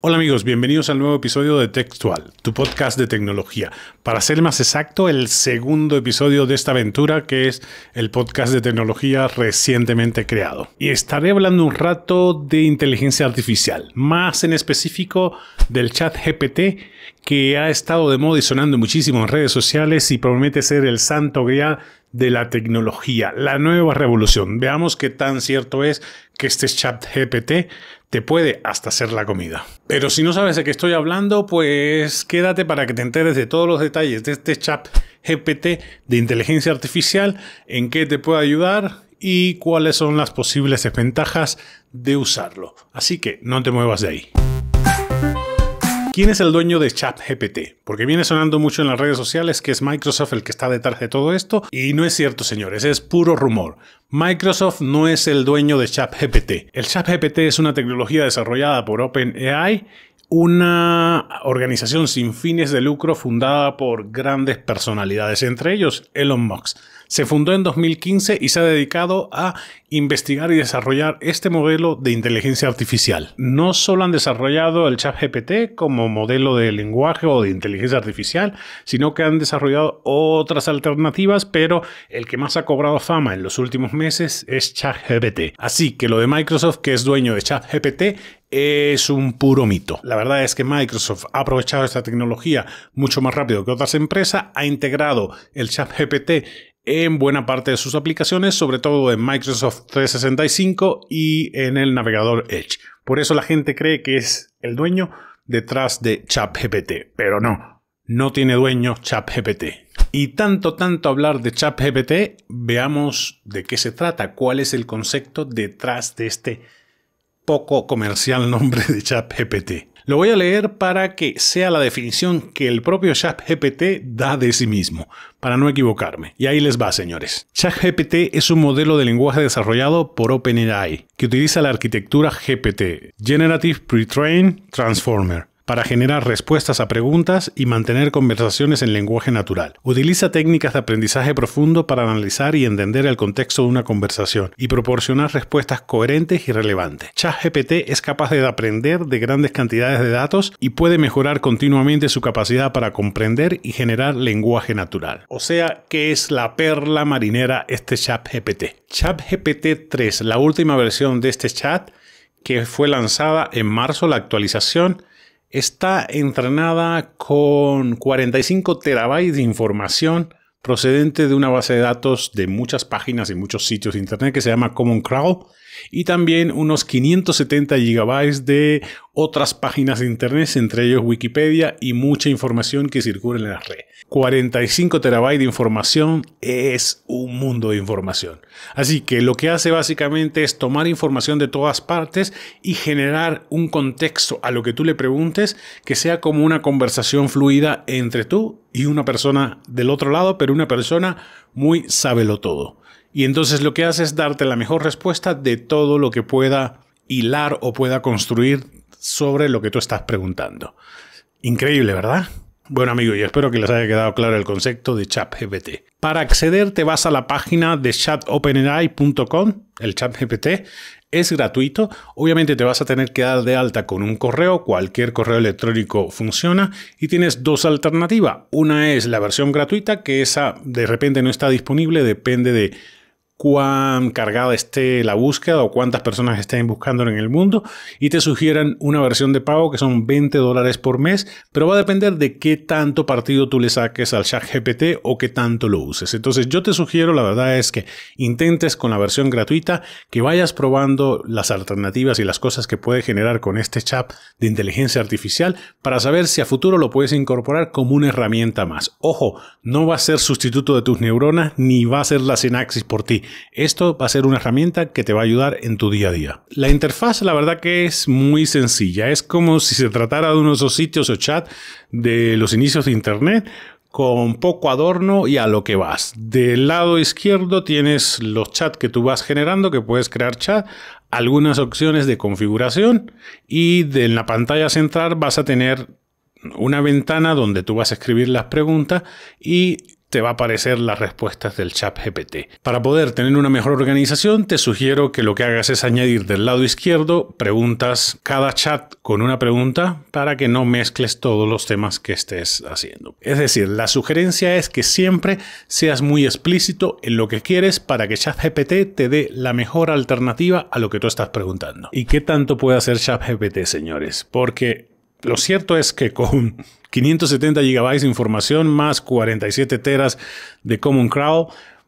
Hola amigos, bienvenidos al nuevo episodio de Textual, tu podcast de tecnología. Para ser más exacto, el segundo episodio de esta aventura, que es el podcast de tecnología recientemente creado. Y estaré hablando un rato de inteligencia artificial, más en específico del chat GPT, que ha estado de moda y sonando muchísimo en redes sociales y promete ser el santo grial de la tecnología, la nueva revolución. Veamos qué tan cierto es que este chat GPT te puede hasta hacer la comida. Pero si no sabes de qué estoy hablando, pues quédate para que te enteres de todos los detalles de este chat GPT de inteligencia artificial, en qué te puede ayudar y cuáles son las posibles desventajas de usarlo. Así que no te muevas de ahí. ¿Quién es el dueño de ChatGPT? Porque viene sonando mucho en las redes sociales que es Microsoft el que está detrás de todo esto y no es cierto, señores, es puro rumor. Microsoft no es el dueño de ChatGPT. El ChatGPT es una tecnología desarrollada por OpenAI una organización sin fines de lucro fundada por grandes personalidades, entre ellos Elon Musk. Se fundó en 2015 y se ha dedicado a investigar y desarrollar este modelo de inteligencia artificial. No solo han desarrollado el ChatGPT como modelo de lenguaje o de inteligencia artificial, sino que han desarrollado otras alternativas, pero el que más ha cobrado fama en los últimos meses es ChatGPT. Así que lo de Microsoft, que es dueño de ChatGPT, es un puro mito. La verdad es que Microsoft ha aprovechado esta tecnología mucho más rápido que otras empresas, ha integrado el chat GPT en buena parte de sus aplicaciones, sobre todo en Microsoft 365 y en el navegador Edge. Por eso la gente cree que es el dueño detrás de ChatGPT, pero no, no tiene dueño ChatGPT. Y tanto, tanto hablar de ChatGPT, veamos de qué se trata, cuál es el concepto detrás de este poco comercial nombre de ChatGPT. Lo voy a leer para que sea la definición que el propio ChatGPT da de sí mismo, para no equivocarme. Y ahí les va, señores. ChatGPT es un modelo de lenguaje desarrollado por OpenAI, que utiliza la arquitectura GPT, Generative Pre-trained Transformer para generar respuestas a preguntas y mantener conversaciones en lenguaje natural. Utiliza técnicas de aprendizaje profundo para analizar y entender el contexto de una conversación y proporcionar respuestas coherentes y relevantes. ChatGPT es capaz de aprender de grandes cantidades de datos y puede mejorar continuamente su capacidad para comprender y generar lenguaje natural. O sea, que es la perla marinera este ChatGPT. ChatGPT 3, la última versión de este chat, que fue lanzada en marzo la actualización está entrenada con 45 terabytes de información procedente de una base de datos de muchas páginas y muchos sitios de internet que se llama Common Crawl y también unos 570 gigabytes de otras páginas de internet, entre ellos Wikipedia y mucha información que circula en la red. 45 terabytes de información es un mundo de información. Así que lo que hace básicamente es tomar información de todas partes y generar un contexto a lo que tú le preguntes que sea como una conversación fluida entre tú y una persona del otro lado, pero una persona muy sábelo todo. Y entonces lo que hace es darte la mejor respuesta de todo lo que pueda hilar o pueda construir sobre lo que tú estás preguntando. Increíble, ¿verdad? Bueno amigo, y espero que les haya quedado claro el concepto de ChatGPT. Para acceder te vas a la página de chatopenai.com, el ChatGPT es gratuito, obviamente te vas a tener que dar de alta con un correo, cualquier correo electrónico funciona y tienes dos alternativas. Una es la versión gratuita, que esa de repente no está disponible, depende de cuán cargada esté la búsqueda o cuántas personas estén buscando en el mundo y te sugieran una versión de pago que son 20 dólares por mes, pero va a depender de qué tanto partido tú le saques al chat GPT o qué tanto lo uses. Entonces yo te sugiero, la verdad es que intentes con la versión gratuita, que vayas probando las alternativas y las cosas que puede generar con este chat de inteligencia artificial para saber si a futuro lo puedes incorporar como una herramienta más. Ojo, no va a ser sustituto de tus neuronas ni va a ser la sinaxis por ti esto va a ser una herramienta que te va a ayudar en tu día a día. La interfaz, la verdad que es muy sencilla. Es como si se tratara de uno esos sitios o chat de los inicios de Internet, con poco adorno y a lo que vas. Del lado izquierdo tienes los chats que tú vas generando, que puedes crear chat, algunas opciones de configuración y en la pantalla central vas a tener una ventana donde tú vas a escribir las preguntas y te va a aparecer las respuestas del chat GPT. Para poder tener una mejor organización, te sugiero que lo que hagas es añadir del lado izquierdo preguntas, cada chat con una pregunta, para que no mezcles todos los temas que estés haciendo. Es decir, la sugerencia es que siempre seas muy explícito en lo que quieres para que ChatGPT te dé la mejor alternativa a lo que tú estás preguntando. ¿Y qué tanto puede hacer ChatGPT, señores? Porque lo cierto es que con 570 gigabytes de información más 47 teras de Common Crawl,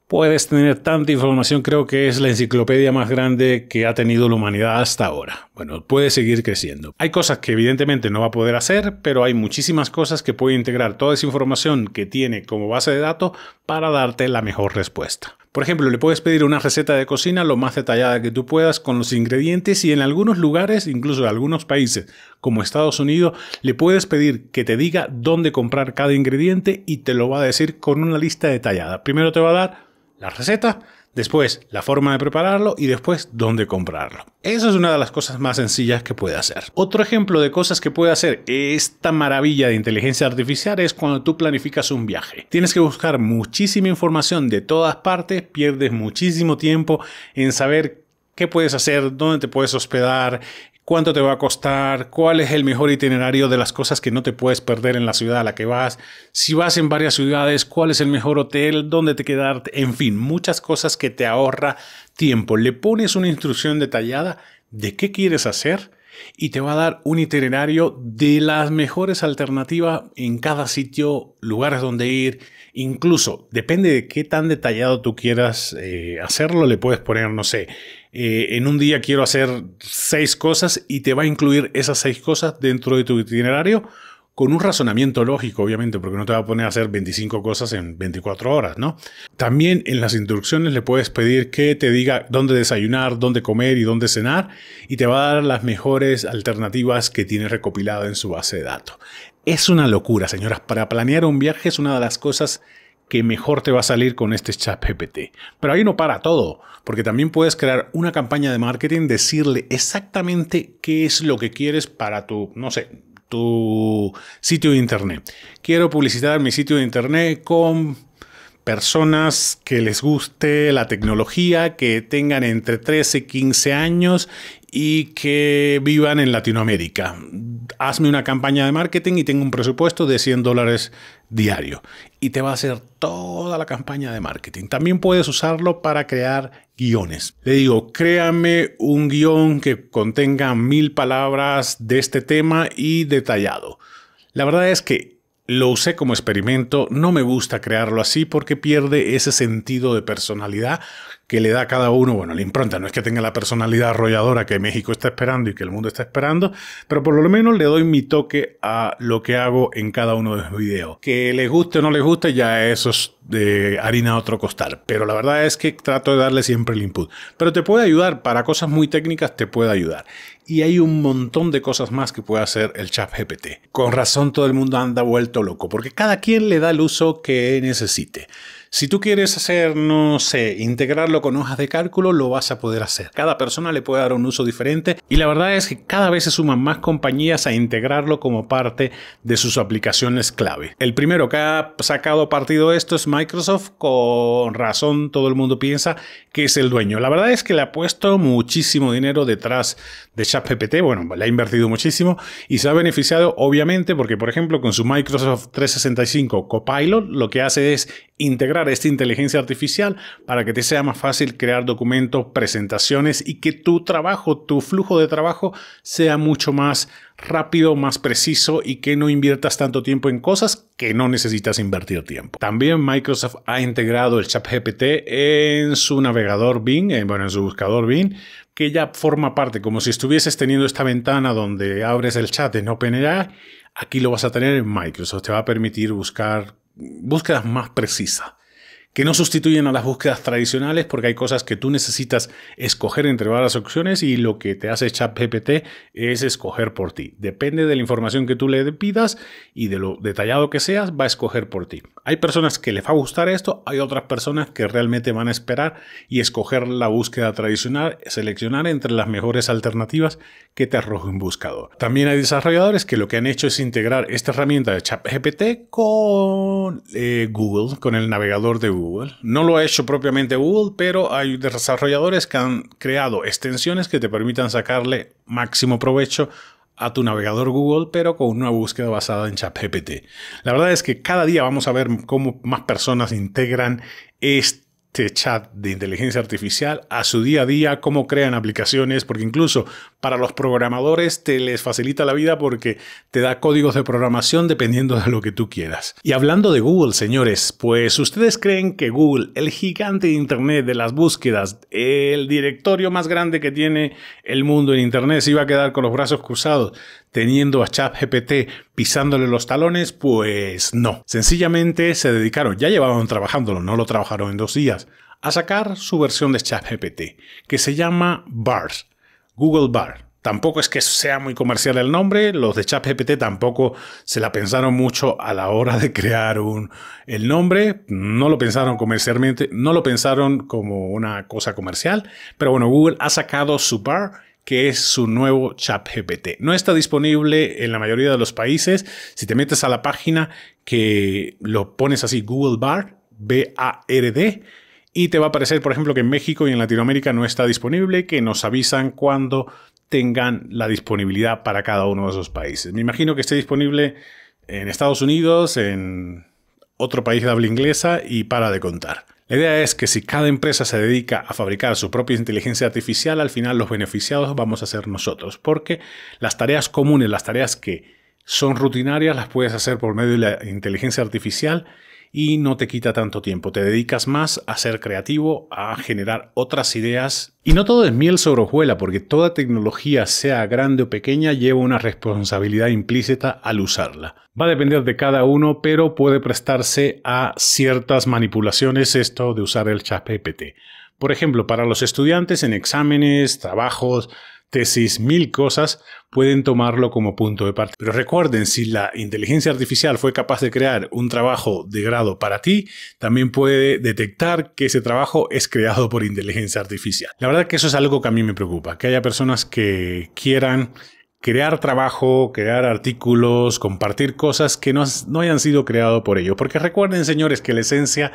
puedes tener tanta información, creo que es la enciclopedia más grande que ha tenido la humanidad hasta ahora. Bueno, puede seguir creciendo. Hay cosas que evidentemente no va a poder hacer, pero hay muchísimas cosas que puede integrar toda esa información que tiene como base de datos para darte la mejor respuesta. Por ejemplo, le puedes pedir una receta de cocina lo más detallada que tú puedas con los ingredientes y en algunos lugares, incluso en algunos países, como Estados Unidos, le puedes pedir que te diga dónde comprar cada ingrediente y te lo va a decir con una lista detallada. Primero te va a dar la receta, después la forma de prepararlo y después dónde comprarlo. Eso es una de las cosas más sencillas que puede hacer. Otro ejemplo de cosas que puede hacer esta maravilla de inteligencia artificial es cuando tú planificas un viaje. Tienes que buscar muchísima información de todas partes, pierdes muchísimo tiempo en saber qué puedes hacer, dónde te puedes hospedar, cuánto te va a costar, cuál es el mejor itinerario de las cosas que no te puedes perder en la ciudad a la que vas, si vas en varias ciudades, cuál es el mejor hotel, dónde te quedarte, en fin, muchas cosas que te ahorra tiempo. Le pones una instrucción detallada de qué quieres hacer y te va a dar un itinerario de las mejores alternativas en cada sitio, lugares donde ir, Incluso, depende de qué tan detallado tú quieras eh, hacerlo, le puedes poner, no sé, eh, en un día quiero hacer seis cosas y te va a incluir esas seis cosas dentro de tu itinerario con un razonamiento lógico, obviamente, porque no te va a poner a hacer 25 cosas en 24 horas, ¿no? También en las instrucciones le puedes pedir que te diga dónde desayunar, dónde comer y dónde cenar, y te va a dar las mejores alternativas que tiene recopilada en su base de datos. Es una locura, señoras. Para planear un viaje es una de las cosas que mejor te va a salir con este chat PPT. Pero ahí no para todo, porque también puedes crear una campaña de marketing, decirle exactamente qué es lo que quieres para tu, no sé, tu sitio de internet. Quiero publicitar mi sitio de internet con personas que les guste la tecnología, que tengan entre 13 y 15 años y que vivan en Latinoamérica hazme una campaña de marketing y tengo un presupuesto de 100 dólares diario. Y te va a hacer toda la campaña de marketing. También puedes usarlo para crear guiones. Le digo, créame un guión que contenga mil palabras de este tema y detallado. La verdad es que lo usé como experimento, no me gusta crearlo así porque pierde ese sentido de personalidad que le da cada uno, bueno, la impronta. No es que tenga la personalidad arrolladora que México está esperando y que el mundo está esperando, pero por lo menos le doy mi toque a lo que hago en cada uno de los videos. Que les guste o no les guste, ya eso es de harina a otro costal. Pero la verdad es que trato de darle siempre el input. Pero te puede ayudar, para cosas muy técnicas te puede ayudar. Y hay un montón de cosas más que puede hacer el chat GPT. Con razón todo el mundo anda vuelto loco, porque cada quien le da el uso que necesite. Si tú quieres hacer, no sé, integrarlo con hojas de cálculo, lo vas a poder hacer. Cada persona le puede dar un uso diferente y la verdad es que cada vez se suman más compañías a integrarlo como parte de sus aplicaciones clave. El primero que ha sacado partido esto es Microsoft, con razón todo el mundo piensa que es el dueño. La verdad es que le ha puesto muchísimo dinero detrás de ChatGPT, bueno, le ha invertido muchísimo y se ha beneficiado obviamente porque por ejemplo con su Microsoft 365 Copilot lo que hace es integrar esta inteligencia artificial para que te sea más fácil crear documentos, presentaciones y que tu trabajo, tu flujo de trabajo sea mucho más rápido, más preciso y que no inviertas tanto tiempo en cosas que no necesitas invertir tiempo. También Microsoft ha integrado el ChatGPT en su navegador Bing, en, eh, bueno, en su buscador Bing, que ya forma parte, como si estuvieses teniendo esta ventana donde abres el chat en OpenAI, aquí lo vas a tener en Microsoft. Te va a permitir buscar búsquedas más precisas que no sustituyen a las búsquedas tradicionales porque hay cosas que tú necesitas escoger entre varias opciones y lo que te hace ChatGPT es escoger por ti. Depende de la información que tú le pidas y de lo detallado que seas, va a escoger por ti. Hay personas que les va a gustar esto, hay otras personas que realmente van a esperar y escoger la búsqueda tradicional, seleccionar entre las mejores alternativas que te arroja un buscador. También hay desarrolladores que lo que han hecho es integrar esta herramienta de ChatGPT con eh, Google, con el navegador de Google. Google. No lo ha hecho propiamente Google, pero hay desarrolladores que han creado extensiones que te permitan sacarle máximo provecho a tu navegador Google, pero con una búsqueda basada en ChatGPT. La verdad es que cada día vamos a ver cómo más personas integran este este chat de inteligencia artificial a su día a día, cómo crean aplicaciones, porque incluso para los programadores te les facilita la vida porque te da códigos de programación dependiendo de lo que tú quieras. Y hablando de Google, señores, pues ustedes creen que Google, el gigante de Internet de las búsquedas, el directorio más grande que tiene el mundo en Internet, se iba a quedar con los brazos cruzados teniendo a ChatGPT pisándole los talones, pues no. Sencillamente se dedicaron, ya llevaban trabajándolo, no lo trabajaron en dos días, a sacar su versión de ChatGPT, que se llama BARS, Google BAR. Tampoco es que sea muy comercial el nombre, los de ChatGPT tampoco se la pensaron mucho a la hora de crear un, el nombre, no lo pensaron comercialmente, no lo pensaron como una cosa comercial, pero bueno, Google ha sacado su bar que es su nuevo ChatGPT. No está disponible en la mayoría de los países. Si te metes a la página que lo pones así, Google Bar, B-A-R-D, y te va a aparecer, por ejemplo, que en México y en Latinoamérica no está disponible, que nos avisan cuando tengan la disponibilidad para cada uno de esos países. Me imagino que esté disponible en Estados Unidos, en otro país de habla inglesa y para de contar. La idea es que si cada empresa se dedica a fabricar su propia inteligencia artificial, al final los beneficiados vamos a ser nosotros, porque las tareas comunes, las tareas que son rutinarias, las puedes hacer por medio de la inteligencia artificial y no te quita tanto tiempo. Te dedicas más a ser creativo, a generar otras ideas. Y no todo es miel sobre hojuela, porque toda tecnología, sea grande o pequeña, lleva una responsabilidad implícita al usarla. Va a depender de cada uno, pero puede prestarse a ciertas manipulaciones esto de usar el chat PPT, Por ejemplo, para los estudiantes en exámenes, trabajos, tesis mil cosas, pueden tomarlo como punto de partida. Pero recuerden, si la inteligencia artificial fue capaz de crear un trabajo de grado para ti, también puede detectar que ese trabajo es creado por inteligencia artificial. La verdad que eso es algo que a mí me preocupa, que haya personas que quieran crear trabajo, crear artículos, compartir cosas que no, no hayan sido creados por ellos. Porque recuerden, señores, que la esencia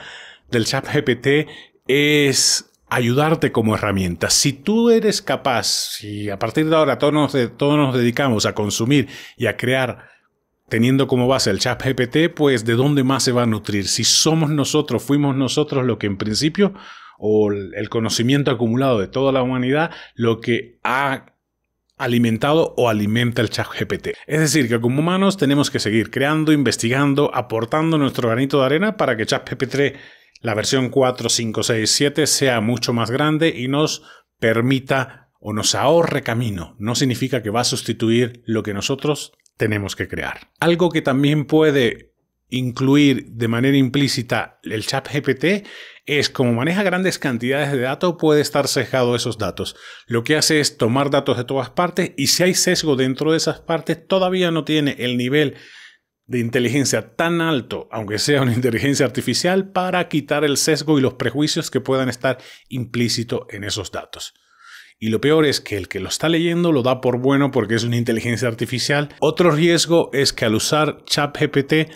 del chat GPT es ayudarte como herramienta. Si tú eres capaz, si a partir de ahora todos nos, dedicamos a consumir y a crear teniendo como base el ChatGPT, pues de dónde más se va a nutrir. Si somos nosotros, fuimos nosotros lo que en principio, o el conocimiento acumulado de toda la humanidad, lo que ha alimentado o alimenta el ChatGPT. Es decir, que como humanos tenemos que seguir creando, investigando, aportando nuestro granito de arena para que ChatGPT la versión 4, 5, 6, 7 sea mucho más grande y nos permita o nos ahorre camino. No significa que va a sustituir lo que nosotros tenemos que crear. Algo que también puede incluir de manera implícita el chat GPT es como maneja grandes cantidades de datos puede estar sesgado esos datos. Lo que hace es tomar datos de todas partes y si hay sesgo dentro de esas partes todavía no tiene el nivel de inteligencia tan alto, aunque sea una inteligencia artificial, para quitar el sesgo y los prejuicios que puedan estar implícitos en esos datos. Y lo peor es que el que lo está leyendo lo da por bueno porque es una inteligencia artificial. Otro riesgo es que al usar ChatGPT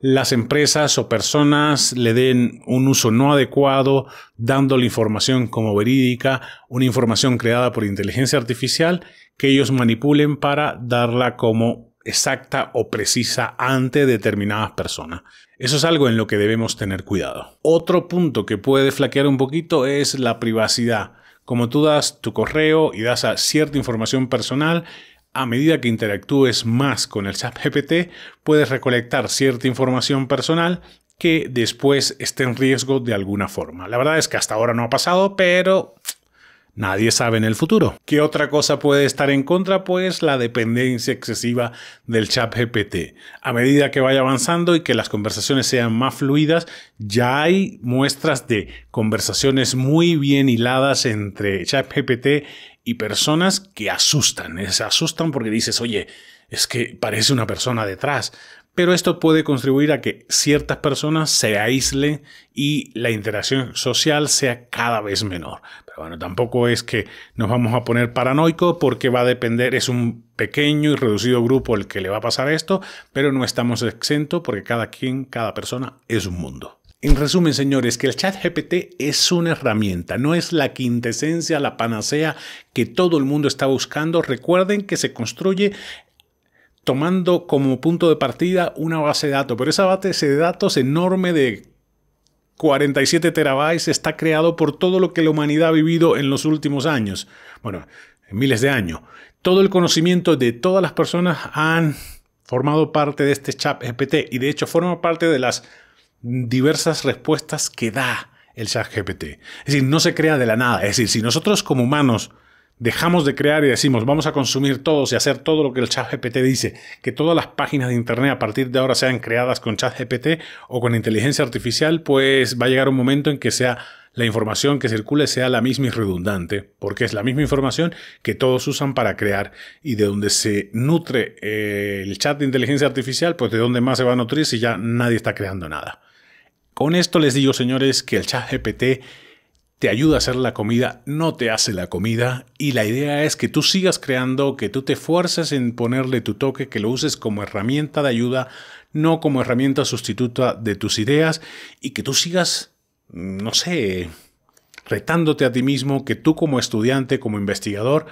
las empresas o personas le den un uso no adecuado, dando la información como verídica, una información creada por inteligencia artificial que ellos manipulen para darla como exacta o precisa ante determinadas personas. Eso es algo en lo que debemos tener cuidado. Otro punto que puede flaquear un poquito es la privacidad. Como tú das tu correo y das a cierta información personal, a medida que interactúes más con el chat GPT, puedes recolectar cierta información personal que después esté en riesgo de alguna forma. La verdad es que hasta ahora no ha pasado, pero Nadie sabe en el futuro. ¿Qué otra cosa puede estar en contra? Pues la dependencia excesiva del chat GPT. A medida que vaya avanzando y que las conversaciones sean más fluidas, ya hay muestras de conversaciones muy bien hiladas entre chat GPT y personas que asustan. Se asustan porque dices, oye, es que parece una persona detrás pero esto puede contribuir a que ciertas personas se aíslen y la interacción social sea cada vez menor. Pero bueno, tampoco es que nos vamos a poner paranoico porque va a depender, es un pequeño y reducido grupo el que le va a pasar esto, pero no estamos exentos porque cada quien, cada persona es un mundo. En resumen, señores, que el chat GPT es una herramienta, no es la quintesencia, la panacea que todo el mundo está buscando. Recuerden que se construye tomando como punto de partida una base de datos, pero esa base de datos enorme de 47 terabytes está creado por todo lo que la humanidad ha vivido en los últimos años, bueno, en miles de años. Todo el conocimiento de todas las personas han formado parte de este chat GPT y de hecho forma parte de las diversas respuestas que da el chat GPT. Es decir, no se crea de la nada. Es decir, si nosotros como humanos dejamos de crear y decimos vamos a consumir todos y hacer todo lo que el chat GPT dice, que todas las páginas de Internet a partir de ahora sean creadas con chat GPT o con inteligencia artificial, pues va a llegar un momento en que sea la información que circule sea la misma y redundante, porque es la misma información que todos usan para crear y de donde se nutre eh, el chat de inteligencia artificial, pues de donde más se va a nutrir si ya nadie está creando nada. Con esto les digo, señores, que el chat GPT te ayuda a hacer la comida, no te hace la comida y la idea es que tú sigas creando, que tú te fuerces en ponerle tu toque, que lo uses como herramienta de ayuda, no como herramienta sustituta de tus ideas y que tú sigas, mm, no sé, retándote a ti mismo, que tú como estudiante, como investigador,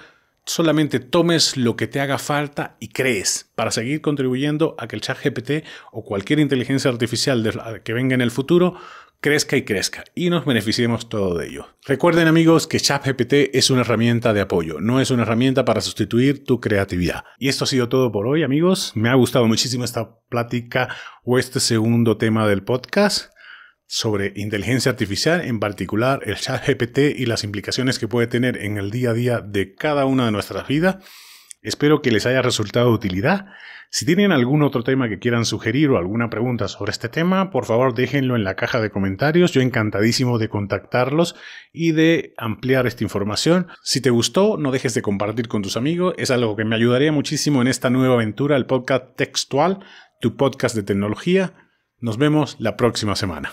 solamente tomes lo que te haga falta y crees para seguir contribuyendo a que el chat GPT o cualquier inteligencia artificial que venga en el futuro crezca y crezca y nos beneficiemos todo de ello. Recuerden amigos que ChatGPT es una herramienta de apoyo, no es una herramienta para sustituir tu creatividad. Y esto ha sido todo por hoy amigos. Me ha gustado muchísimo esta plática o este segundo tema del podcast sobre inteligencia artificial, en particular el ChatGPT y las implicaciones que puede tener en el día a día de cada una de nuestras vidas. Espero que les haya resultado de utilidad. Si tienen algún otro tema que quieran sugerir o alguna pregunta sobre este tema, por favor déjenlo en la caja de comentarios. Yo encantadísimo de contactarlos y de ampliar esta información. Si te gustó, no dejes de compartir con tus amigos. Es algo que me ayudaría muchísimo en esta nueva aventura, el podcast textual, tu podcast de tecnología. Nos vemos la próxima semana.